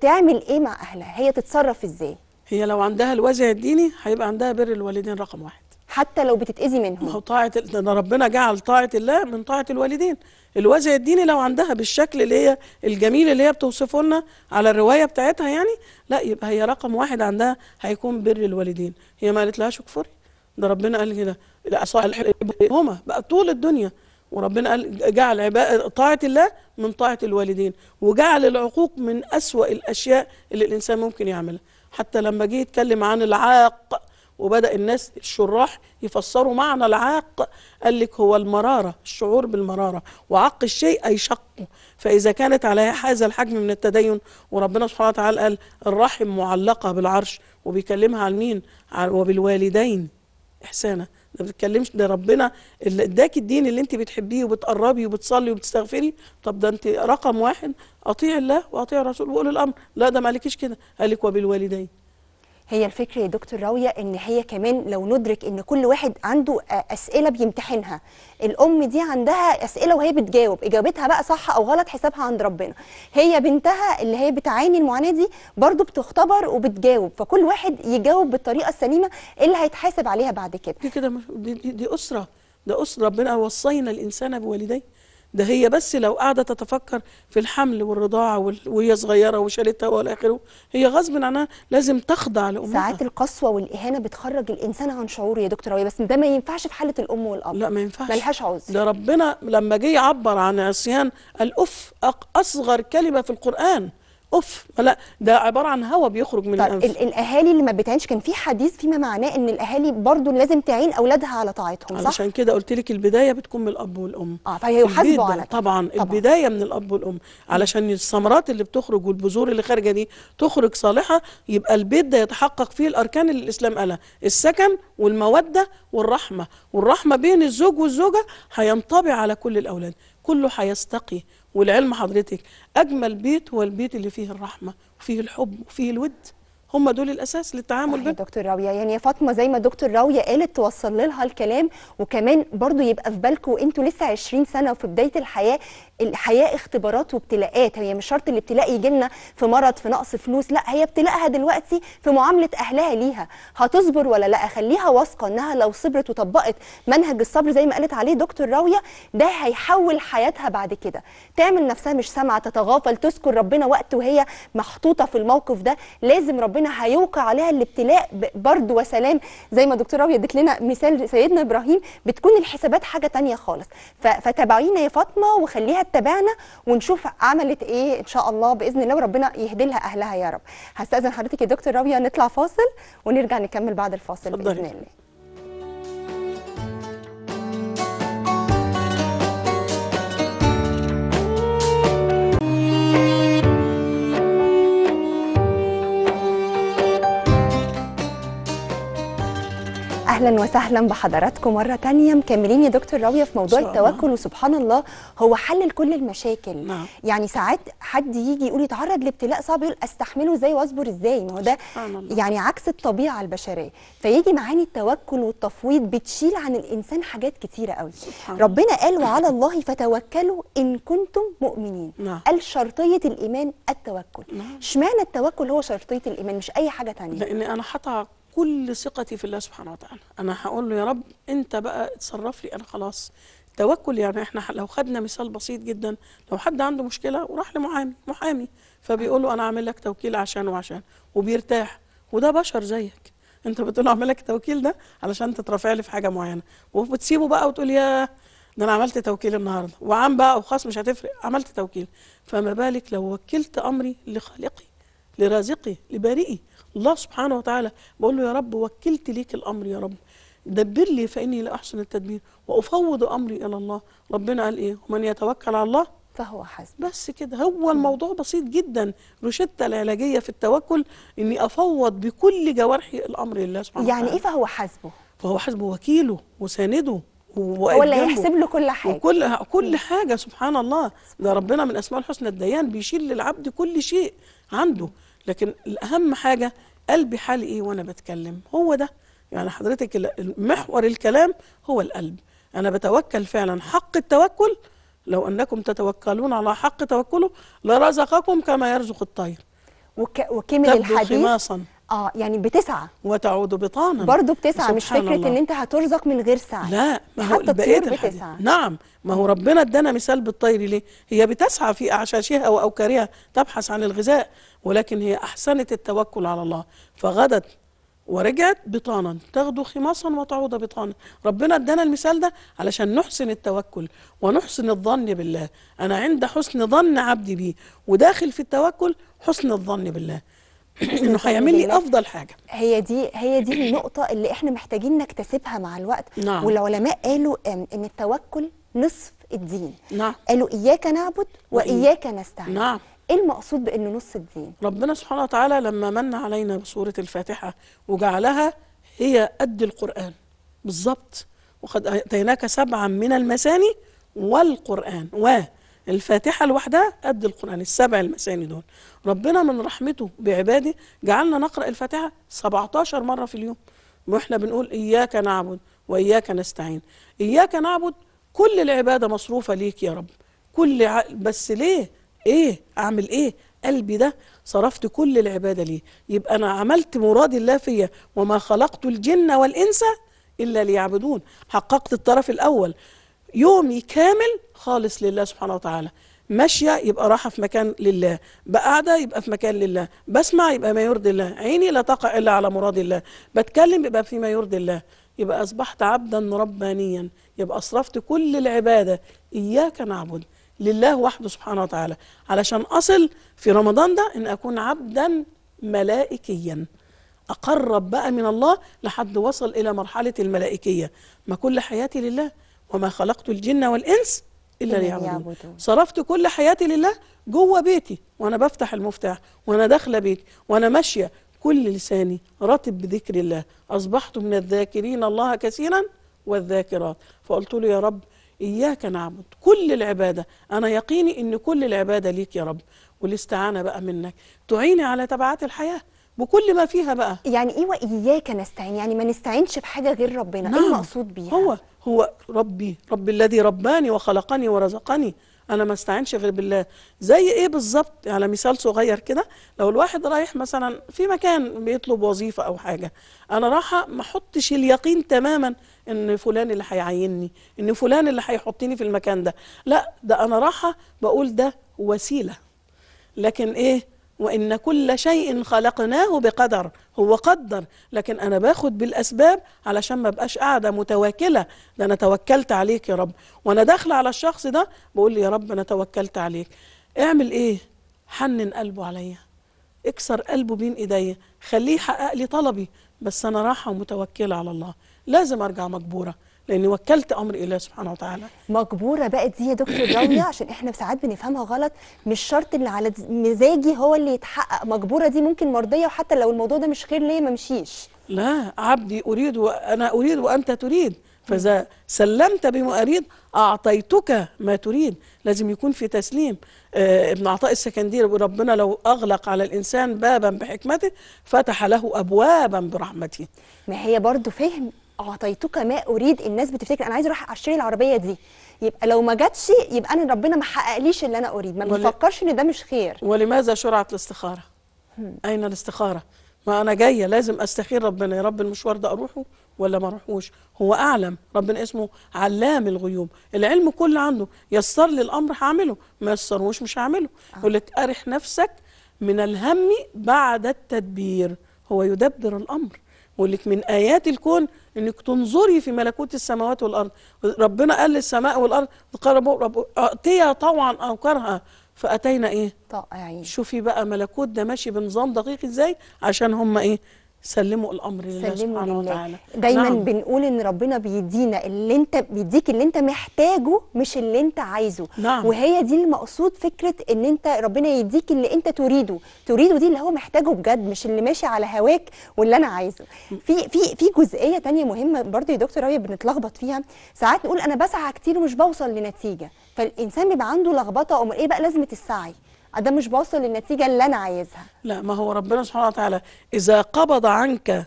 تعمل ايه مع اهلها هي تتصرف ازاي هي لو عندها الوازع الديني هيبقى عندها بر الوالدين رقم واحد حتى لو بتتاذي منهم ما هو طاعه ده ربنا جعل طاعه الله من طاعه الوالدين الوازع الديني لو عندها بالشكل اللي هي الجميل اللي هي بتوصفه لنا على الروايه بتاعتها يعني لا يبقى هي رقم واحد عندها هيكون بر الوالدين هي ما قالت لهاش اكفري ده ربنا قال كده لا هما بقى طول الدنيا وربنا قال جعل طاعة الله من طاعة الوالدين وجعل العقوق من أسوأ الأشياء اللي الإنسان ممكن يعملها حتى لما جه يتكلم عن العاق وبدأ الناس الشراح يفسروا معنى العاق قال لك هو المرارة الشعور بالمرارة وعق الشيء أي شقه فإذا كانت على هذا الحجم من التدين وربنا سبحانه وتعالى قال الرحم معلقة بالعرش وبيكلمها على مين وبالوالدين إحسانا ما بتتكلمش ده ربنا اللي اداك الدين اللي انت بتحبيه وبتقربي وبتصلي وبتستغفري طب ده انت رقم واحد اطيع الله واطيع الرسول واولي الامر لا ده مالكيش كده قال لك وبالوالدين هي الفكره يا دكتور راويه ان هي كمان لو ندرك ان كل واحد عنده آه، اسئله بيمتحنها الام دي عندها اسئله وهي بتجاوب اجابتها بقى صح او غلط حسابها عند ربنا هي بنتها اللي هي بتعاني المعاناه دي برضو بتختبر وبتجاوب فكل واحد يجاوب بالطريقه السليمه اللي هيتحاسب عليها بعد كده دي كده دي, دي, دي اسره ده اسره ربنا وصينا الانسان بوالديه ده هي بس لو قاعده تتفكر في الحمل والرضاعه وهي صغيره وشالتها والى اخره هي غصب عنها لازم تخضع لامها ساعات القسوه والاهانه بتخرج الانسان عن شعوره يا دكتور بس ده ما ينفعش في حاله الام والاب لا ما ينفعش ملهاش عذر ده ربنا لما جه يعبر عن عصيان الاف اصغر كلمه في القران اوف لا ده عباره عن هواء بيخرج من طيب الانف الاهالي اللي ما بتعينش كان في حديث فيما معناه ان الاهالي برضو لازم تعين اولادها على طاعتهم صح عشان كده قلت لك البدايه بتكون من الاب والام اه فهيحاسبوا على طبعا, طبعا البدايه من الاب والام علشان الثمرات اللي بتخرج والبذور اللي خارجه دي تخرج صالحه يبقى البيت ده يتحقق فيه الاركان اللي الاسلام قالها السكن والموده والرحمه والرحمه بين الزوج والزوجه هينطبع على كل الاولاد كله هيستقي والعلم حضرتك أجمل بيت هو البيت اللي فيه الرحمة وفيه الحب وفيه الود هم دول الاساس للتعامل بينهم دكتور راويه يعني يا فاطمه زي ما دكتور راويه قالت توصل لها الكلام وكمان برضو يبقى في بالكم انتوا لسه 20 سنه وفي بدايه الحياه الحياه اختبارات وابتلاءات هي مش شرط الابتلاء يجي لنا في مرض في نقص فلوس لا هي ابتلاءها دلوقتي في معامله اهلها ليها هتصبر ولا لا خليها واثقه انها لو صبرت وطبقت منهج الصبر زي ما قالت عليه دكتور راويه ده هيحول حياتها بعد كده تعمل نفسها مش سامعه تتغافل تذكر ربنا وقت وهي محطوطه في الموقف ده لازم ربنا هيوقع عليها الابتلاء برد وسلام زي ما دكتور راويه ادت لنا مثال سيدنا ابراهيم بتكون الحسابات حاجه ثانيه خالص فتابعينا يا فاطمه وخليها تتابعنا ونشوف عملت ايه ان شاء الله باذن الله وربنا يهدي لها اهلها يا رب هستاذن حضرتك يا دكتور راويه نطلع فاصل ونرجع نكمل بعد الفاصل باذن الله اهلا وسهلا بحضراتكم مره تانية مكملين يا دكتور راويه في موضوع التوكل وسبحان الله هو حل لكل المشاكل نعم. يعني ساعات حد يجي يقول يتعرض لابتلاء صعب يقول استحمله ازاي واصبر ازاي ما هو ده يعني عكس الطبيعه البشريه فيجي معاني التوكل والتفويض بتشيل عن الانسان حاجات كتيره قوي سبحان ربنا قال وعلى الله فتوكلوا ان كنتم مؤمنين نعم. قال شرطيه الايمان التوكل نعم. اشمعنى نعم. التوكل هو شرطيه الايمان مش اي حاجه ثانيه لان انا حاطه كل ثقتي في الله سبحانه وتعالى انا هقول له يا رب انت بقى اتصرف لي انا خلاص توكل يعني احنا لو خدنا مثال بسيط جدا لو حد عنده مشكله وراح لمحامي محامي فبيقول له انا عامل لك توكيل عشان وعشان وبيرتاح وده بشر زيك انت بتقول له اعمل لك التوكيل ده علشان تترافع لي في حاجه معينه وبتسيبه بقى وتقول يا ده انا عملت توكيل النهارده وعام بقى وخاص مش هتفرق عملت توكيل فما بالك لو وكلت امري لخالقي لرازقي لبارئي الله سبحانه وتعالى بقول له يا رب وكلت ليك الامر يا رب دبر لي فاني لا احسن التدبير وافوض امري الى الله ربنا قال ايه ومن يتوكل على الله فهو حسب بس كده هو الموضوع بسيط جدا روشته العلاجيه في التوكل اني افوض بكل جوارحي الامر لله سبحانه يعني وتعالى. ايه فهو حسبه فهو حسبه وكيله وسانده هو اللي هيحسب له كل حاجه وكل كل حاجه سبحان الله ده ربنا من اسماء الحسنى الديان بيشيل للعبد كل شيء عنده لكن الأهم حاجة قلبي حالي إيه وأنا بتكلم هو ده يعني حضرتك محور الكلام هو القلب أنا بتوكل فعلا حق التوكل لو أنكم تتوكلون على حق توكله لرزقكم كما يرزق الطير وك... وكمل الحديث اه يعني بتسعى وتعود بطانا برضه بتسعى مش فكره الله. ان انت هترزق من غير سعي لا ما هو حتى الطيور بتسعى نعم ما هو ربنا ادانا مثال بالطير ليه هي بتسعى في اعشاشها واوكارها تبحث عن الغذاء ولكن هي احسنت التوكل على الله فغدت ورجعت بطانا تغدو خماصا وتعود بطانا ربنا ادانا المثال ده علشان نحسن التوكل ونحسن الظن بالله انا عند حسن ظن عبدي بيه وداخل في التوكل حسن الظن بالله انه هيعمل لي افضل حاجه هي دي هي دي النقطه اللي احنا محتاجين نكتسبها مع الوقت نعم. والعلماء قالوا ان التوكل نصف الدين نعم. قالوا اياك نعبد واياك نستعين نعم. ايه المقصود بانه نص الدين ربنا سبحانه وتعالى لما من علينا بسوره الفاتحه وجعلها هي قد القران بالظبط وقد اتيناك سبعا من المثاني والقران و الفاتحة لوحدها قد القرآن السبع المثاني دول ربنا من رحمته بعباده جعلنا نقرأ الفاتحة 17 مرة في اليوم واحنا بنقول إياك نعبد وإياك نستعين إياك نعبد كل العبادة مصروفة ليك يا رب كل ع... بس ليه إيه أعمل إيه قلبي ده صرفت كل العبادة ليه يبقى أنا عملت مراد الله فيا وما خلقت الجن والإنس إلا ليعبدون حققت الطرف الأول يومي كامل خالص لله سبحانه وتعالى ماشية يبقى راحة في مكان لله بقعدة يبقى في مكان لله بسمع يبقى ما يرضي الله عيني لا تقع إلا على مراد الله بتكلم يبقى فيما يرضي الله يبقى أصبحت عبدا ربانيا يبقى أصرفت كل العبادة إياك نعبد لله وحده سبحانه وتعالى علشان أصل في رمضان ده إن أكون عبدا ملائكيا أقرب بقى من الله لحد وصل إلى مرحلة الملائكية ما كل حياتي لله وما خلقت الجن والإنس إلا ليعبدون صرفت كل حياتي لله جوه بيتي وأنا بفتح المفتاح وأنا داخلة بيت وأنا ماشية كل لساني رطب بذكر الله أصبحت من الذاكرين الله كثيرا والذاكرات فقلت له يا رب إياك نعبد كل العبادة أنا يقيني إن كل العبادة ليك يا رب والاستعانة بقى منك تعيني على تبعات الحياة بكل ما فيها بقى يعني ايه واياك نستعين يعني ما نستعينش بحاجه غير ربنا إيه نعم. ايه المقصود بيها هو هو ربي ربي الذي رباني وخلقني ورزقني انا ما استعينش غير بالله زي ايه بالظبط على مثال صغير كده لو الواحد رايح مثلا في مكان بيطلب وظيفه او حاجه انا راحه ما احطش اليقين تماما ان فلان اللي هيعينني ان فلان اللي هيحطني في المكان ده لا ده انا راحه بقول ده وسيله لكن ايه وإن كل شيء خلقناه بقدر هو قدر لكن أنا باخد بالأسباب علشان ما بقاش قاعدة متواكلة ده أنا توكلت عليك يا رب وأنا داخلة على الشخص ده بقول لي يا رب أنا توكلت عليك اعمل إيه حنن قلبه عليا اكسر قلبه بين إيديا خليه يحقق لي طلبي بس أنا راحة ومتوكلة على الله لازم أرجع مجبورة لاني وكلت امري الى سبحانه وتعالى مجبوره بقى دي يا دكتور راويه عشان احنا ساعات بنفهمها غلط مش شرط اللي على مزاجي هو اللي يتحقق مجبوره دي ممكن مرضيه وحتى لو الموضوع ده مش خير ليا ما امشيش لا عبدي اريد وانا اريد وانت تريد فاذا سلمت بما اريد اعطيتك ما تريد لازم يكون في تسليم آه ابن عطاء السكندير ربنا لو اغلق على الانسان بابا بحكمته فتح له ابوابا برحمته ما هي برضو فهم اعطيتك ما اريد الناس بتفتكر انا عايز اروح اشتري العربيه دي يبقى لو ما جاتش يبقى انا ربنا ما حققليش اللي انا اريد ما بفكرش ان ده مش خير ولماذا شرعت الاستخاره اين الاستخاره ما انا جايه لازم استخير ربنا يا رب المشوار ده اروحه ولا ما اروحوش هو اعلم ربنا اسمه علام الغيوب العلم كله عنده يسر لي الامر هعمله ما يسروش مش هعمله آه. يقول لك ارح نفسك من الهم بعد التدبير هو يدبر الامر بقول من ايات الكون انك تنظري في ملكوت السماوات والارض ربنا قال للسماء والارض قربوا رب اتيا طوعا او كرها فاتينا ايه طائعين شوفي بقى ملكوت ده ماشي بنظام دقيق ازاي عشان هم ايه سلموا الامر لله سلموا سبحانه لله. وتعالى دايما نعم. بنقول ان ربنا بيدينا اللي انت بيديك اللي انت محتاجه مش اللي انت عايزه نعم. وهي دي المقصود فكره ان انت ربنا يديك اللي انت تريده تريده دي اللي هو محتاجه بجد مش اللي ماشي على هواك واللي انا عايزه في في في جزئيه ثانيه مهمه برضه يا دكتور رويه بنتلخبط فيها ساعات نقول انا بسعى كتير ومش بوصل لنتيجه فالانسان بيبقى عنده لخبطه امال ايه بقى لازمه السعي ده مش بوصل للنتيجه اللي انا عايزها لا ما هو ربنا سبحانه وتعالى اذا قبض عنك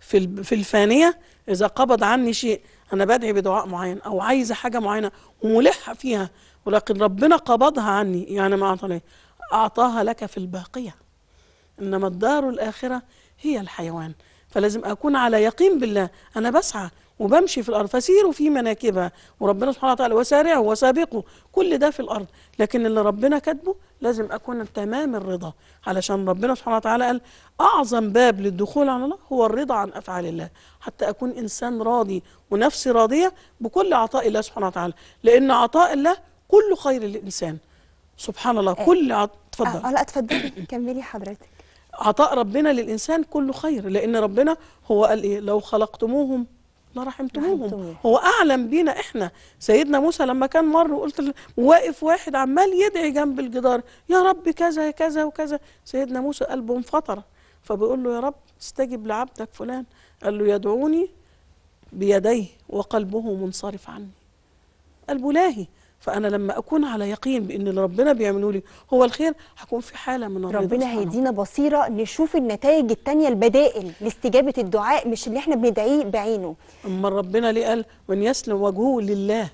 في في الفانيه اذا قبض عني شيء انا بدعي بدعاء معين او عايزه حاجه معينه وملحه فيها ولكن ربنا قبضها عني يعني ما اعطاني اعطاها لك في الباقيه انما الدار الاخره هي الحيوان فلازم اكون على يقين بالله انا بسعى وبمشي في الارض فسيروا في مناكبها وربنا سبحانه وتعالى وسارعه وسابقه كل ده في الارض لكن اللي ربنا كاتبه لازم اكون تمام الرضا علشان ربنا سبحانه وتعالى قال اعظم باب للدخول على الله هو الرضا عن افعال الله حتى اكون انسان راضي ونفسي راضيه بكل عطاء الله سبحانه وتعالى لان عطاء الله كله خير للانسان سبحان الله أه. كل عط... اتفضل أه، لا اتفضلي كملي حضرتك عطاء ربنا للانسان كله خير لان ربنا هو قال ايه لو خلقتموهم رحمتموهم هو اعلم بينا احنا سيدنا موسى لما كان مر وقلت واقف واحد عمال يدعي جنب الجدار يا رب كذا كذا وكذا سيدنا موسى قلبه انفطر فبيقول له يا رب استجب لعبدك فلان قال له يدعوني بيديه وقلبه منصرف عني قلبه لاهي فانا لما اكون على يقين بان اللي ربنا بيعمله لي هو الخير هكون في حاله من الرضا ربنا هيدينا بصيره نشوف النتائج الثانيه البدائل لاستجابه الدعاء مش اللي احنا بندعيه بعينه اما ربنا ليه قال من يسلم وجهه لله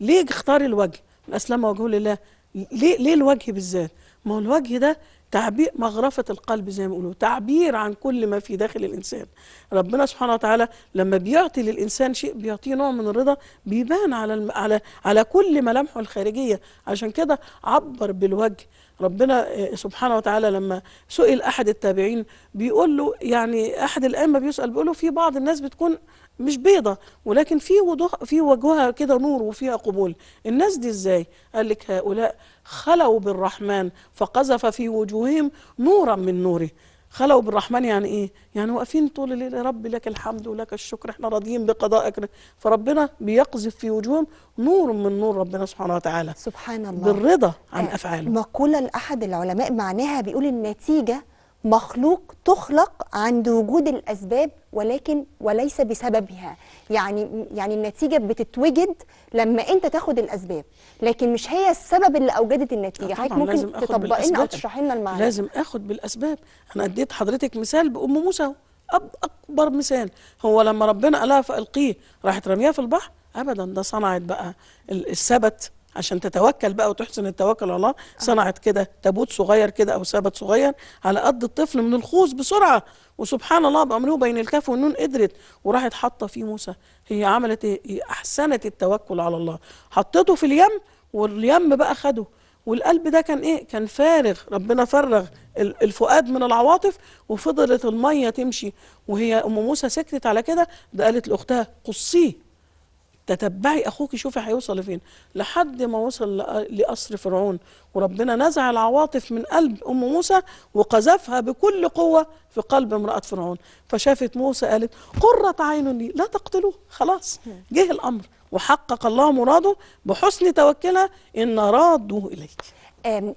ليه اختار الوجه من اسلم وجهه لله ليه ليه الوجه بالذات ما هو الوجه ده تعبير مغرفة القلب زي ما يقولوا تعبير عن كل ما في داخل الإنسان ربنا سبحانه وتعالى لما بيعطي للإنسان شيء بيعطيه نوع من الرضا بيبان على الم... على على كل ملامحه الخارجية عشان كده عبر بالوجه ربنا آه، سبحانه وتعالى لما سئل أحد التابعين بيقول له يعني أحد الأئمة بيسأل بيقول له في بعض الناس بتكون مش بيضة ولكن في وضوح في وجهها كده نور وفيها قبول الناس دي ازاي قال لك هؤلاء خلوا بالرحمن فقذف في وجوههم نورا من نوره خلوا بالرحمن يعني ايه يعني واقفين طول الليل يا رب لك الحمد ولك الشكر احنا راضيين بقضائك فربنا بيقذف في وجوههم نور من نور ربنا سبحانه وتعالى سبحان الله بالرضا عن آه، افعاله مقوله لاحد العلماء معناها بيقول النتيجه مخلوق تخلق عند وجود الاسباب ولكن وليس بسببها يعني يعني النتيجه بتتوجد لما انت تاخد الاسباب لكن مش هي السبب اللي اوجدت النتيجه حضرتك ممكن تطبقي لنا او تشرحي لنا المعنى لازم اخد بالاسباب انا اديت حضرتك مثال بام موسى اكبر مثال هو لما ربنا قالها فالقيه راحت رميها في البحر ابدا ده صنعت بقى السبت عشان تتوكل بقى وتحسن التوكل على الله آه. صنعت كده تابوت صغير كده او سبت صغير على قد الطفل من الخوص بسرعه وسبحان الله بامره بين الكاف والنون قدرت وراحت حاطه فيه موسى هي عملت ايه؟ هي احسنت التوكل على الله حطته في اليم واليم بقى خده والقلب ده كان ايه؟ كان فارغ ربنا فرغ الفؤاد من العواطف وفضلت الميه تمشي وهي ام موسى سكتت على كده ده قالت لاختها قصيه تتبعي اخوك شوفي هيوصل لفين لحد ما وصل لقصر فرعون وربنا نزع العواطف من قلب ام موسى وقذفها بكل قوه في قلب امراه فرعون فشافت موسى قالت قرة عين لي لا تقتلوه خلاص جه الامر وحقق الله مراده بحسن توكلها ان رادوه اليك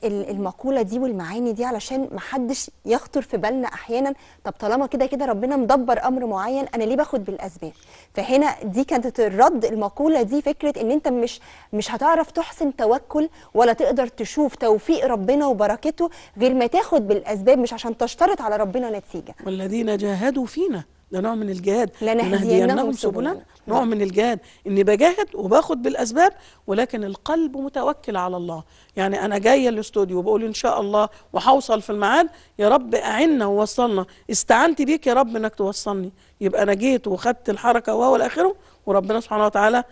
المقوله دي والمعاني دي علشان ما حدش يخطر في بالنا احيانا طب طالما كده كده ربنا مدبر امر معين انا ليه باخد بالاسباب فهنا دي كانت الرد المقوله دي فكره ان انت مش مش هتعرف تحسن توكل ولا تقدر تشوف توفيق ربنا وبركته غير ما تاخد بالاسباب مش عشان تشترط على ربنا نتيجه والذين جاهدوا فينا ده نوع من الجهاد لنهدينهم سبلنا نوع من الجهاد اني بجاهد وباخد بالاسباب ولكن القلب متوكل على الله يعني انا جايه الاستوديو وبقول ان شاء الله وهوصل في الميعاد يا رب اعنا ووصلنا استعنت بيك يا رب انك توصلني يبقى انا جيت وخدت الحركه وهو الاخره وربنا سبحانه وتعالى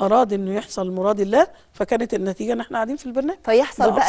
اراد انه يحصل مراد الله فكانت النتيجه ان احنا قاعدين في البرنامج فيحصل بقى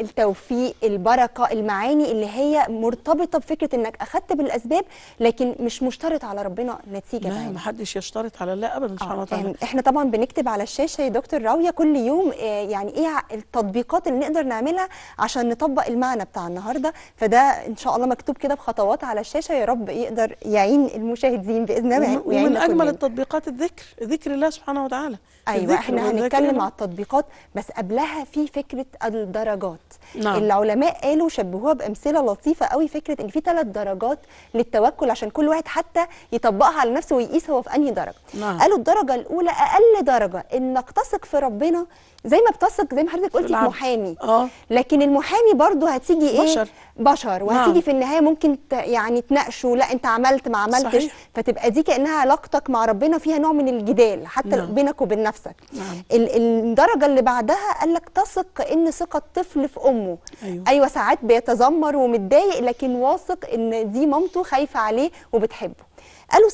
التوفيق البركه المعاني اللي هي مرتبطه بفكره انك اخذت بالاسباب لكن مش مشترط على ربنا نتيجه لا ما حدش يشترط على الله ابدا سبحانه آه، وتعالى يعني احنا طبعا بنكتب على الشاشه يا دكتور راويه كل يوم آه، يعني ايه التطبيقات اللي نقدر نعملها عشان نطبق المعنى بتاع النهارده فده ان شاء الله مكتوب كده بخطوات على الشاشه يا رب يقدر يعين المشاهدين باذن الله ومن اجمل التطبيقات الذكر ذكر الله سبحانه وتعالى ايوه احنا هنتكلم على التطبيقات بس قبلها في فكره الدرجات نعم. العلماء قالوا شبهوها بامثله لطيفه قوي فكره ان في ثلاث درجات للتوكل عشان كل واحد حتى يطبقها على نفسه ويقيس هو في انهي درجه نعم. قالوا الدرجه الاولى اقل درجه انك تثق في ربنا زي ما بتثق زي ما حضرتك قلتي في محامي آه. لكن المحامي برضه هتيجي ايه بشر بشر نعم. وهتيجي نعم. في النهايه ممكن ت... يعني تناقشه لا انت عملت ما عملتش صحيح. فتبقى دي كانها علاقتك مع ربنا فيها نوع من الجدال حتى نعم. بينك وبين نفسك نعم. الدرجه اللي بعدها قال لك تثق ان ثقه الطفل في امه ايوه, أيوة ساعات بيتذمر ومتضايق لكن واثق ان دي مامته خايفه عليه وبتحبه قالوا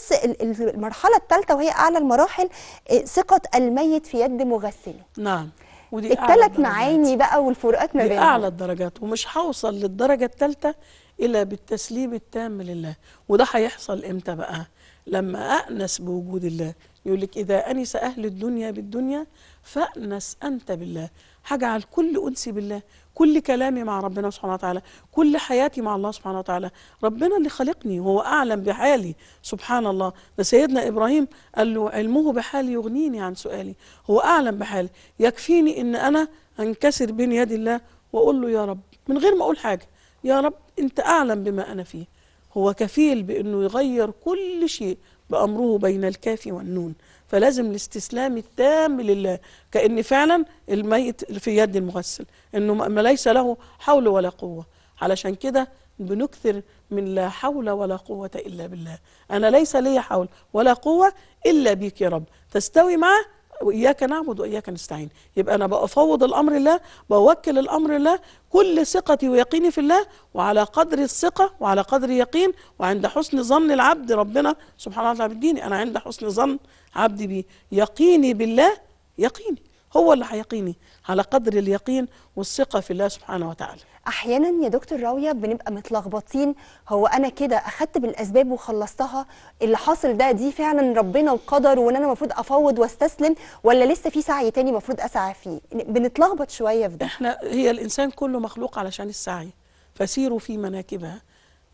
المرحله الثالثه وهي اعلى المراحل آه، ثقه الميت في يد مغسله نعم ودي الثلاث معاني بقى والفروقات ما بينهم اعلى الدرجات ومش هوصل للدرجه الثالثه الا بالتسليم التام لله وده هيحصل امتى بقى لما أأنس بوجود الله يقول لك إذا أنس أهل الدنيا بالدنيا فأنس أنت بالله هجعل كل أنسي بالله كل كلامي مع ربنا سبحانه وتعالى كل حياتي مع الله سبحانه وتعالى ربنا اللي خلقني هو أعلم بحالي سبحان الله ده سيدنا إبراهيم قال له علمه بحالي يغنيني عن سؤالي هو أعلم بحالي يكفيني إن أنا أنكسر بين يدي الله وأقول له يا رب من غير ما أقول حاجة يا رب أنت أعلم بما أنا فيه هو كفيل بأنه يغير كل شيء بأمره بين الكاف والنون فلازم الاستسلام التام لله كأن فعلا الميت في يد المغسل أنه ما ليس له حول ولا قوة علشان كده بنكثر من لا حول ولا قوة إلا بالله أنا ليس لي حول ولا قوة إلا بيك يا رب تستوي معه واياك نعبد واياك نستعين يبقى انا بفوض الامر لله بوكل الامر لله كل ثقتي ويقيني في الله وعلى قدر الثقه وعلى قدر يقين وعند حسن ظن العبد ربنا سبحانه وتعالى بديني انا عند حسن ظن عبدي بيقيني يقيني بالله يقيني هو اللي هيقيني على قدر اليقين والثقة في الله سبحانه وتعالى احيانا يا دكتور راويه بنبقى متلخبطين هو انا كده اخدت بالاسباب وخلصتها اللي حاصل ده دي فعلا ربنا وقدر وان انا المفروض افوض واستسلم ولا لسه في سعي تاني المفروض اسعى فيه بنتلخبط شويه في ده احنا هي الانسان كله مخلوق علشان السعي فسيروا في مناكبها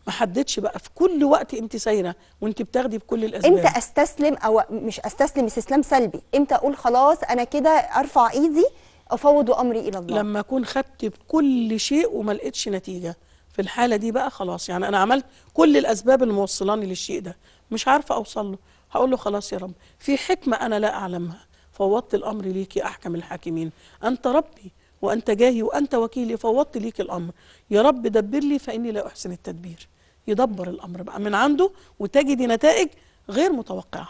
ما حددش بقى في كل وقت انت سايره وانت بتاخدي بكل الاسباب امتى استسلم او مش استسلم استسلام سلبي امتى اقول خلاص انا كده ارفع ايدي افوض امري الى الله لما اكون خدت بكل شيء وما لقيتش نتيجه في الحاله دي بقى خلاص يعني انا عملت كل الاسباب اللي موصلاني للشيء ده مش عارفه اوصل له هقول له خلاص يا رب في حكمه انا لا اعلمها فوضت الامر ليك يا احكم الحاكمين انت ربي وانت جاهي وانت وكيلي فوضت ليك الامر يا رب دبر لي فاني لا احسن التدبير يدبر الامر بقى من عنده وتجدي نتائج غير متوقعه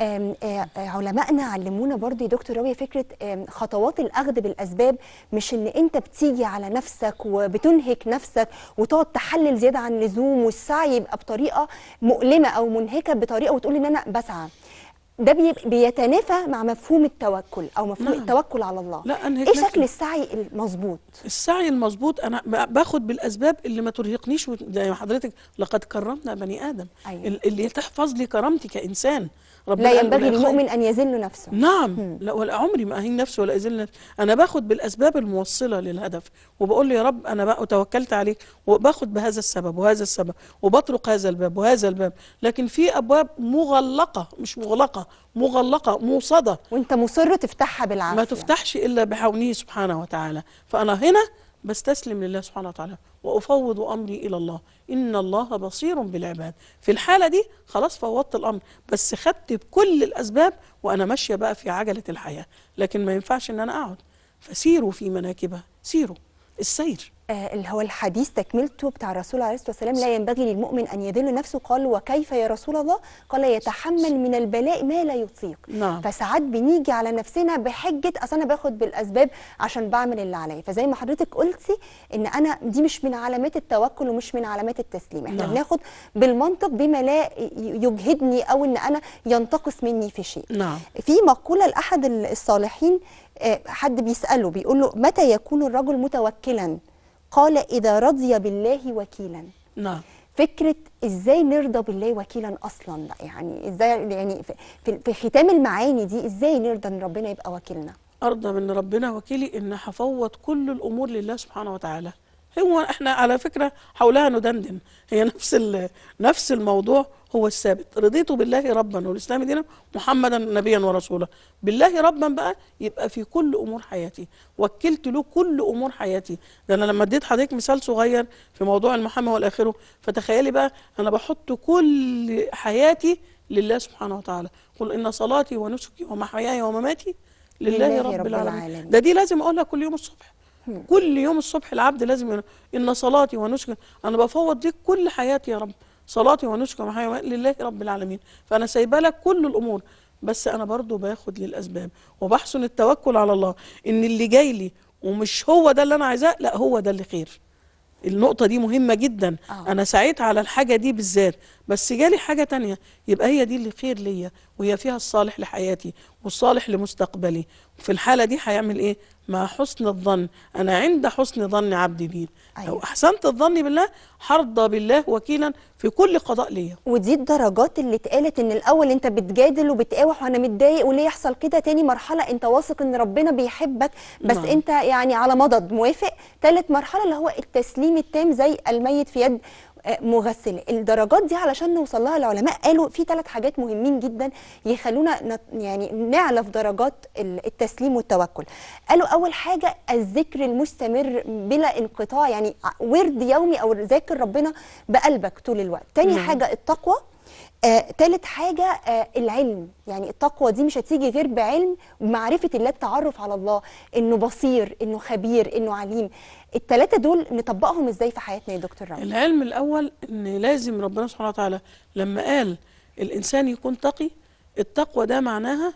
آم آم علمائنا علمونا برضه يا دكتور راوية فكرة خطوات الأخذ بالأسباب مش إن أنت بتيجي على نفسك وبتنهك نفسك وتقعد تحلل زيادة عن اللزوم والسعي يبقى بطريقة مؤلمة أو منهكة بطريقة وتقول إن أنا بسعى ده بيتنافى مع مفهوم التوكل او مفهوم نعم. التوكل على الله لا أنا ايه شكل السعي المظبوط السعي المظبوط انا باخد بالاسباب اللي ما ترهقنيش زي حضرتك لقد كرمنا بني ادم أيوة. اللي تحفظ لي كرامتي كانسان ربنا لا ينبغي للمؤمن ان يذل نفسه نعم لا ولا عمري ما اهين نفسي ولا اذل نفسي انا باخد بالاسباب الموصله للهدف وبقول يا رب انا بقى توكلت عليك وباخد بهذا السبب وهذا السبب وبطرق هذا الباب وهذا الباب لكن في ابواب مغلقه مش مغلقه مغلقه موصده وانت مصر تفتحها بالعافيه ما تفتحش الا بحونه سبحانه وتعالى فانا هنا بستسلم لله سبحانه وتعالى وأفوض أمري إلى الله إن الله بصير بالعباد في الحالة دي خلاص فوضت الأمر بس خدت بكل الأسباب وأنا ماشية بقى في عجلة الحياة لكن ما ينفعش إن أنا أقعد فسيروا في مناكبها سيروا السير آه، اللي هو الحديث تكملته بتاع الرسول عليه الصلاه والسلام لا ينبغي للمؤمن ان يذل نفسه قال وكيف يا رسول الله قال يتحمل من البلاء ما لا يطيق نعم. فساعات بنيجي على نفسنا بحجه اصل انا باخد بالاسباب عشان بعمل اللي عليا فزي ما حضرتك قلتي ان انا دي مش من علامات التوكل ومش من علامات التسليم احنا نعم. بناخد بالمنطق بما لا يجهدني او ان انا ينتقص مني في شيء نعم. في مقوله لاحد الصالحين آه، حد بيساله بيقول له متى يكون الرجل متوكلا قال إذا رضي بالله وكيلا نعم فكرة ازاي نرضى بالله وكيلا اصلا يعني ازاي يعني في, في ختام المعاني دي ازاي نرضى ان ربنا يبقى وكيلنا ارضى من ربنا وكيلي ان هفوض كل الامور لله سبحانه وتعالى هو احنا على فكره حولها ندندن هي نفس نفس الموضوع هو الثابت رضيت بالله ربا والاسلام دينا محمدا نبيا ورسولا بالله ربا بقى يبقى في كل امور حياتي وكلت له كل امور حياتي ده انا لما اديت حضرتك مثال صغير في موضوع المحاماه والاخره فتخيلي بقى انا بحط كل حياتي لله سبحانه وتعالى قل ان صلاتي ونسكي ومحياي ومماتي لله, لله رب, رب العالمين. العالم. ده دي لازم اقولها كل يوم الصبح كل يوم الصبح العبد لازم ان صلاتي ونسكي انا بفوض ليك كل حياتي يا رب صلاتي ونسكي ومحيا لله رب العالمين فانا سايبه لك كل الامور بس انا برضو باخد للاسباب وبحسن التوكل على الله ان اللي جاي لي ومش هو ده اللي انا عايزاه لا هو ده اللي خير النقطة دي مهمة جدا أوه. أنا سعيت على الحاجة دي بالذات بس جالي حاجة تانية يبقى هي دي اللي خير ليا وهي فيها الصالح لحياتي والصالح لمستقبلي في الحالة دي هيعمل إيه؟ مع حسن الظن أنا عند حسن ظن عبدي بي أيوة. لو أحسنت الظن بالله حرضى بالله وكيلا في كل قضاء ليا ودي الدرجات اللي اتقالت ان الاول انت بتجادل وبتقاوح وانا متضايق وليه يحصل كده تاني مرحله انت واثق ان ربنا بيحبك بس نعم. انت يعني على مضض موافق ثالث مرحله اللي هو التسليم التام زي الميت في يد آه، مغسله الدرجات دي علشان نوصل لها العلماء قالوا في ثلاث حاجات مهمين جدا يخلونا يعني نعرف درجات التسليم والتوكل قالوا اول حاجه الذكر المستمر بلا انقطاع يعني ورد يومي او ذاكر ربنا بقلبك طول الوقت تاني مم. نعم. حاجه التقوى آه، حاجة آه العلم يعني التقوى دي مش هتيجي غير بعلم ومعرفة الله التعرف على الله انه بصير انه خبير انه عليم الثلاثه دول نطبقهم ازاي في حياتنا يا دكتور رامي العلم الاول ان لازم ربنا سبحانه وتعالى لما قال الانسان يكون تقي التقوى ده معناها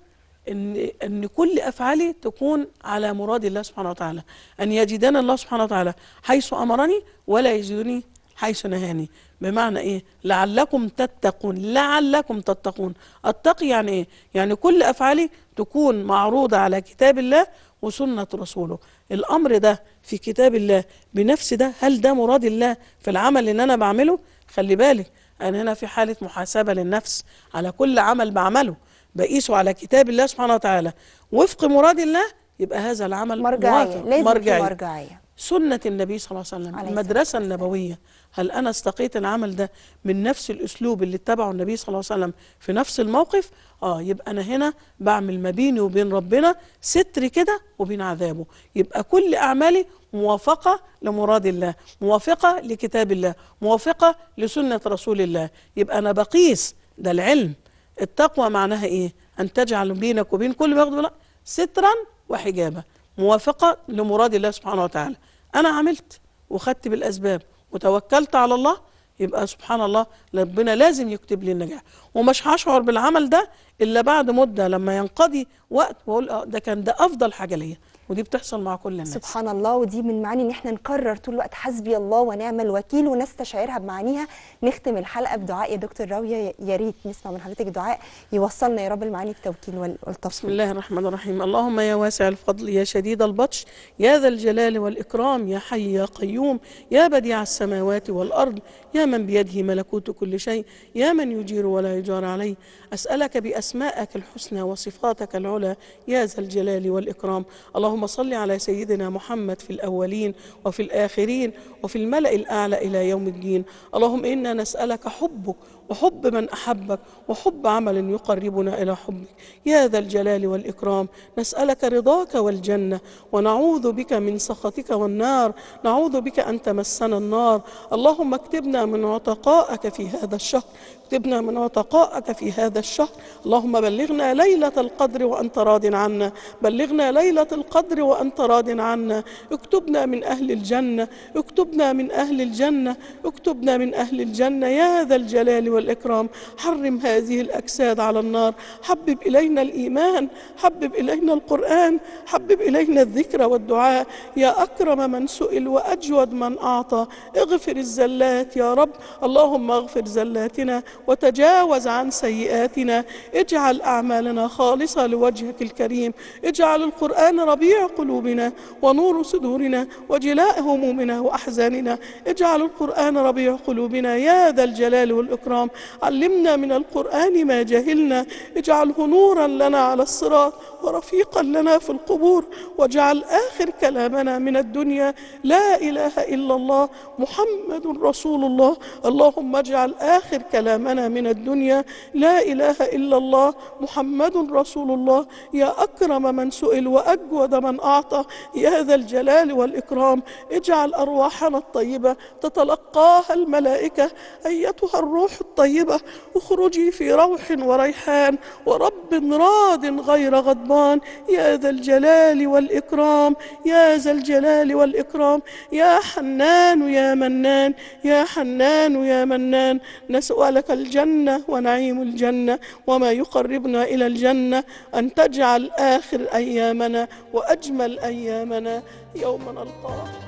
ان ان كل افعالي تكون على مراد الله سبحانه وتعالى ان يجدنا الله سبحانه وتعالى حيث امرني ولا يجدني حيث نهاني بمعنى ايه لعلكم تتقون لعلكم تتقون التقي يعني ايه يعني كل افعالي تكون معروضه على كتاب الله وسنه رسوله الامر ده في كتاب الله بنفس ده هل ده مراد الله في العمل اللي انا بعمله خلي بالك انا هنا في حاله محاسبه للنفس على كل عمل بعمله بقيسه على كتاب الله سبحانه وتعالى وفق مراد الله يبقى هذا العمل مرجعية مرجعي مرجعية. سنة النبي صلى الله عليه وسلم المدرسة النبوية هل أنا استقيت العمل ده من نفس الأسلوب اللي اتبعه النبي صلى الله عليه وسلم في نفس الموقف آه يبقى أنا هنا بعمل ما بيني وبين ربنا ستر كده وبين عذابه يبقى كل أعمالي موافقة لمراد الله موافقة لكتاب الله موافقة لسنة رسول الله يبقى أنا بقيس ده العلم التقوى معناها إيه أن تجعل بينك وبين كل ما يخدم سترا وحجابا موافقة لمراد الله سبحانه وتعالى أنا عملت وخدت بالأسباب وتوكلت على الله يبقى سبحان الله ربنا لازم يكتب لي النجاح ومش هشعر بالعمل ده الا بعد مده لما ينقضي وقت واقول آه، ده كان ده افضل حاجه ليا ودي بتحصل مع كل الناس سبحان الله ودي من معاني ان احنا نقرر طول الوقت حسبي الله ونعم الوكيل ونستشعرها بمعانيها نختم الحلقه بدعاء يا دكتور راويه يا ريت نسمع من حضرتك دعاء يوصلنا يا رب المعاني التوكيل والتفصيل بسم الله الرحمن الرحيم اللهم يا واسع الفضل يا شديد البطش يا ذا الجلال والاكرام يا حي يا قيوم يا بديع السماوات والارض يا من بيده ملكوت كل شيء يا من يجير ولا يجار عليه اسالك باسمائك الحسنى وصفاتك العلى يا ذا الجلال والاكرام اللهم اللهم صل على سيدنا محمد في الأولين وفي الآخرين وفي الملأ الأعلى إلى يوم الدين اللهم إنا نسألك حبك وحب من أحبك وحب عمل يقربنا إلى حبك يا ذا الجلال والإكرام نسألك رضاك والجنة ونعوذ بك من سخطك والنار نعوذ بك أن تمسنا النار اللهم اكتبنا من عتقائك في هذا الشهر اكتبنا من عتقائك في هذا الشهر اللهم بلغنا ليلة القدر وأنت راض عنا بلغنا ليلة القدر وأنت راض عنا اكتبنا من أهل الجنة اكتبنا من أهل الجنة اكتبنا من أهل الجنة يا ذا الجلال والإكرام والإكرام حرم هذه الأجساد على النار حبب إلينا الإيمان حبب إلينا القرآن حبب إلينا الذكر والدعاء يا أكرم من سئل وأجود من أعطى اغفر الزلات يا رب اللهم اغفر زلاتنا وتجاوز عن سيئاتنا اجعل أعمالنا خالصة لوجهك الكريم اجعل القرآن ربيع قلوبنا ونور صدورنا وجلاء همومنا وأحزاننا اجعل القرآن ربيع قلوبنا يا ذا الجلال والإكرام الكرام علمنا من القرآن ما جهلنا اجعله نورا لنا على الصراط ورفيقا لنا في القبور واجعل آخر كلامنا من الدنيا لا إله إلا الله محمد رسول الله اللهم اجعل آخر كلامنا من الدنيا لا إله إلا الله محمد رسول الله يا أكرم من سئل وأجود من أعطى يا ذا الجلال والإكرام اجعل أرواحنا الطيبة تتلقاها الملائكة أيتها الروح الطيبة الطيبة اخرجي في روح وريحان ورب راض غير غضبان يا ذا الجلال والإكرام يا ذا الجلال والإكرام يا حنان يا منان يا حنان يا منان نسألك الجنة ونعيم الجنة وما يقربنا إلى الجنة أن تجعل آخر أيامنا وأجمل أيامنا يوم نلقاك